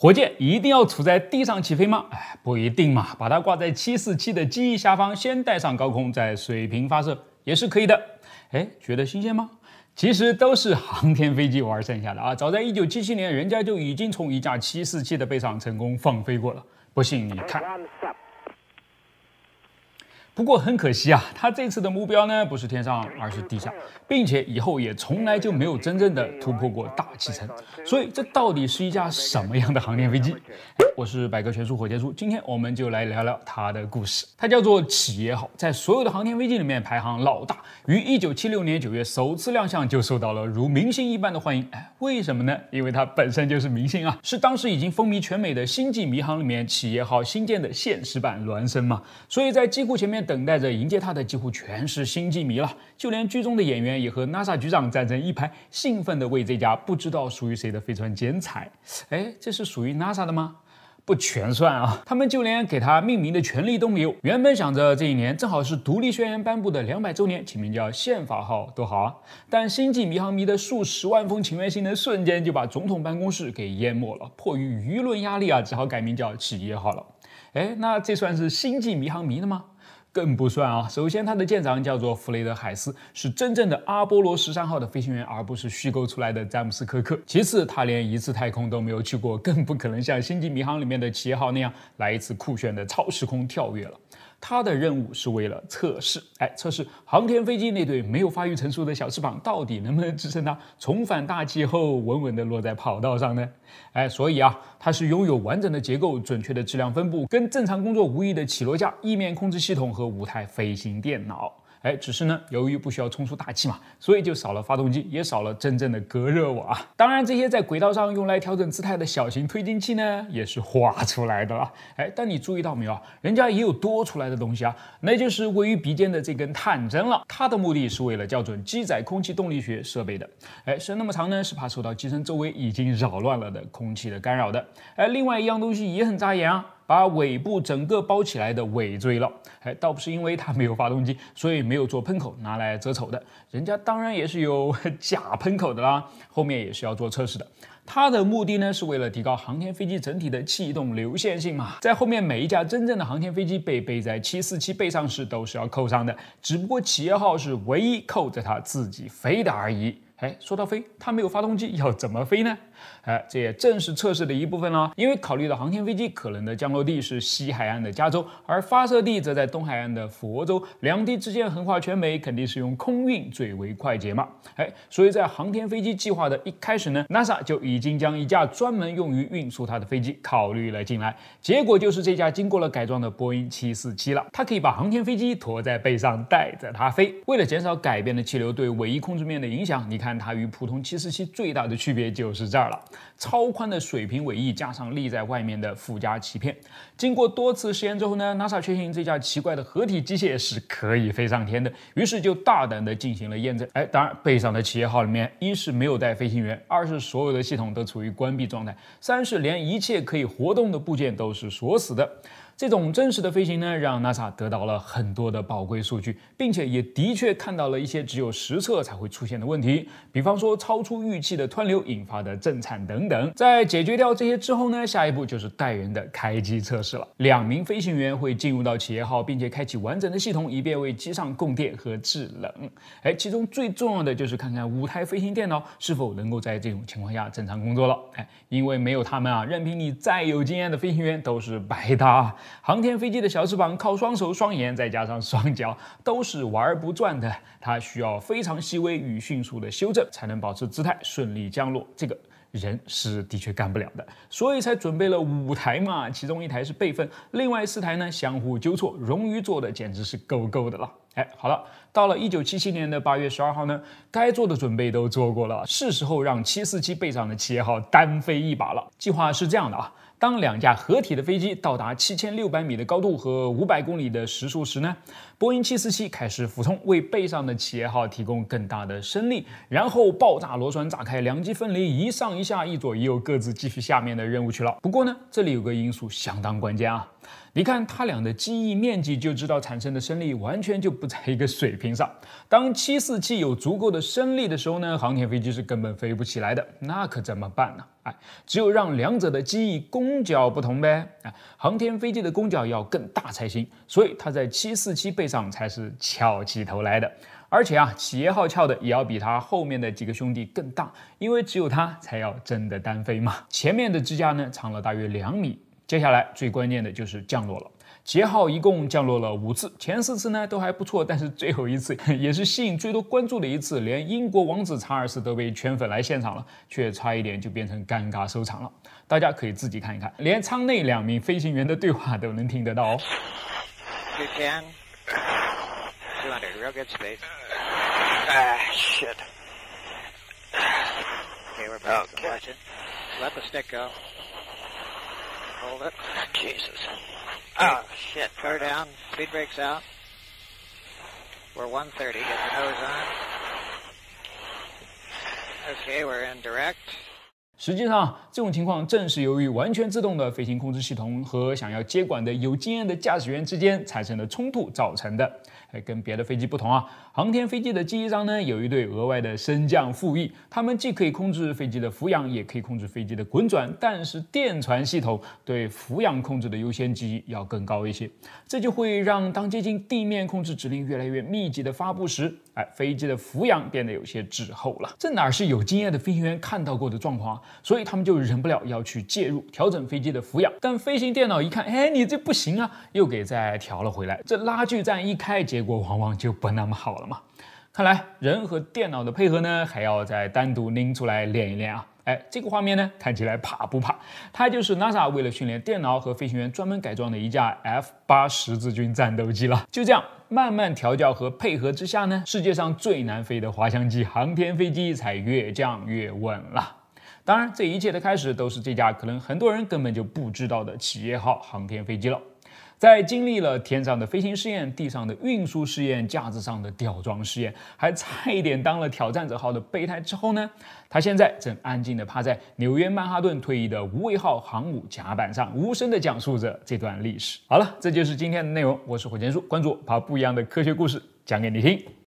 火箭一定要处在地上起飞吗？哎，不一定嘛，把它挂在747的机翼下方，先带上高空，再水平发射也是可以的。哎，觉得新鲜吗？其实都是航天飞机玩剩下的啊。早在1977年，人家就已经从一架747的背上成功放飞过了。不信你看。不过很可惜啊，它这次的目标呢不是天上，而是地下，并且以后也从来就没有真正的突破过大气层。所以这到底是一架什么样的航天飞机？我是百科全书火箭叔，今天我们就来聊聊它的故事。它叫做企业号，在所有的航天飞机里面排行老大。于一九七六年九月首次亮相，就受到了如明星一般的欢迎。哎，为什么呢？因为它本身就是明星啊，是当时已经风靡全美的《星际迷航》里面企业号新建的现实版孪生嘛。所以在机库前面。等待着迎接他的几乎全是星际迷了，就连剧中的演员也和 NASA 局长站成一排，兴奋地为这家不知道属于谁的飞船剪彩。哎，这是属于 NASA 的吗？不全算啊，他们就连给他命名的权利都没有。原本想着这一年正好是独立宣言颁布的两百周年，起名叫宪法号多好啊！但星际迷航迷的数十万封请愿信呢，瞬间就把总统办公室给淹没了，迫于舆论压力啊，只好改名叫企业号了。哎，那这算是星际迷航迷的吗？更不算啊！首先，他的舰长叫做弗雷德海斯，是真正的阿波罗十三号的飞行员，而不是虚构出来的詹姆斯科克。其次，他连一次太空都没有去过，更不可能像星际迷航里面的企业号那样来一次酷炫的超时空跳跃了。它的任务是为了测试，哎，测试航天飞机那对没有发育成熟的小翅膀到底能不能支撑它重返大气后稳稳地落在跑道上呢？哎，所以啊，它是拥有完整的结构、准确的质量分布、跟正常工作无异的起落架、意面控制系统和五台飞行电脑。哎，只是呢，由于不需要冲出大气嘛，所以就少了发动机，也少了真正的隔热网啊。当然，这些在轨道上用来调整姿态的小型推进器呢，也是画出来的了。哎，但你注意到没有，啊？人家也有多出来的东西啊，那就是位于鼻尖的这根探针了。它的目的是为了校准机载空气动力学设备的。哎，伸那么长呢，是怕受到机身周围已经扰乱了的空气的干扰的。哎，另外一样东西也很扎眼啊。把尾部整个包起来的尾椎了，哎，倒不是因为它没有发动机，所以没有做喷口拿来遮丑的，人家当然也是有 假喷口的啦，后面也是要做测试的。它的目的呢，是为了提高航天飞机整体的气动流线性嘛。在后面每一架真正的航天飞机被背在747背上时，都是要扣上的，只不过企业号是唯一扣着它自己飞的而已。哎，说到飞，它没有发动机，要怎么飞呢？哎，这也正是测试的一部分了。因为考虑到航天飞机可能的降落地是西海岸的加州，而发射地则在东海岸的佛州，两地之间横跨全美，肯定是用空运最为快捷嘛。哎，所以在航天飞机计划的一开始呢，NASA 就已经将一架专门用于运输它的飞机考虑了进来。结果就是这架经过了改装的波音747了，它可以把航天飞机驮在背上带着它飞。为了减少改变的气流对尾翼控制面的影响，你看它与普通747最大的区别就是这儿。超宽的水平尾翼加上立在外面的附加鳍片，经过多次实验之后呢，NASA 确信这架奇怪的合体机械是可以飞上天的，于是就大胆的进行了验证。哎，当然背上的企业号里面，一是没有带飞行员，二是所有的系统都处于关闭状态，三是连一切可以活动的部件都是锁死的。这种真实的飞行呢，让 NASA 得到了很多的宝贵数据，并且也的确看到了一些只有实测才会出现的问题，比方说超出预期的湍流引发的震颤等等。在解决掉这些之后呢，下一步就是带人的开机测试了。两名飞行员会进入到企业号，并且开启完整的系统，以便为机上供电和制冷。哎，其中最重要的就是看看五台飞行电脑是否能够在这种情况下正常工作了。哎，因为没有他们啊，任凭你再有经验的飞行员都是白搭。航天飞机的小翅膀靠双手、双眼，再加上双脚，都是玩不转的。它需要非常细微与迅速的修正，才能保持姿态，顺利降落。这个人是的确干不了的，所以才准备了五台嘛，其中一台是备份，另外四台呢相互纠错。冗余做的简直是够够的了。哎，好了，到了一九七七年的八月十二号呢，该做的准备都做过了，是时候让七四七背上的企业号单飞一把了。计划是这样的啊。当两架合体的飞机到达七千六百米的高度和五百公里的时速时呢，波音七四七开始俯冲，为背上的企业号提供更大的升力，然后爆炸螺栓炸开，两机分离，一上一下，一左一右，各自继续下面的任务去了。不过呢，这里有个因素相当关键啊，你看它俩的机翼面积就知道产生的升力完全就不在一个水平上。当七四七有足够的升力的时候呢，航天飞机是根本飞不起来的，那可怎么办呢？只有让两者的机翼攻角不同呗，啊，航天飞机的攻角要更大才行，所以它在747背上才是翘起头来的，而且啊，企业号翘的也要比它后面的几个兄弟更大，因为只有它才要真的单飞嘛。前面的支架呢，长了大约两米。接下来最关键的就是降落了。杰号一共降落了五次，前四次呢都还不错，但是最后一次也是吸引最多关注的一次，连英国王子查尔斯都被圈粉来现场了，却差一点就变成尴尬收场了。大家可以自己看一看，连舱内两名飞行员的对话都能听得到哦。t o ten, n r e a l g space. shit. a e r e about a t c h i Let the stick go. Hold ah, it. Jesus. Oh, shit. Car down. Speed breaks out. We're 130. Get the nose on. Okay, we're in direct. 实际上，这种情况正是由于完全自动的飞行控制系统和想要接管的有经验的驾驶员之间产生的冲突造成的。还跟别的飞机不同啊，航天飞机的机翼上呢有一对额外的升降副翼，它们既可以控制飞机的俯仰，也可以控制飞机的滚转。但是电传系统对俯仰控制的优先级要更高一些，这就会让当接近地面控制指令越来越密集的发布时，哎，飞机的俯仰变得有些滞后了。这哪是有经验的飞行员看到过的状况啊？所以他们就忍不了要去介入调整飞机的俯仰，但飞行电脑一看，哎，你这不行啊，又给再调了回来。这拉锯战一开，结。结果往往就不那么好了嘛。看来人和电脑的配合呢，还要再单独拎出来练一练啊。哎，这个画面呢，看起来怕不怕？它就是 NASA 为了训练电脑和飞行员专门改装的一架 F 八十字军战斗机了。就这样慢慢调教和配合之下呢，世界上最难飞的滑翔机航天飞机才越降越稳了。当然，这一切的开始都是这架可能很多人根本就不知道的企业号航天飞机了。在经历了天上的飞行试验、地上的运输试验、架子上的吊装试验，还差一点当了挑战者号的备胎之后呢？他现在正安静地趴在纽约曼哈顿退役的无畏号航母甲板上，无声地讲述着这段历史。好了，这就是今天的内容。我是火箭叔，关注我，把不一样的科学故事讲给你听。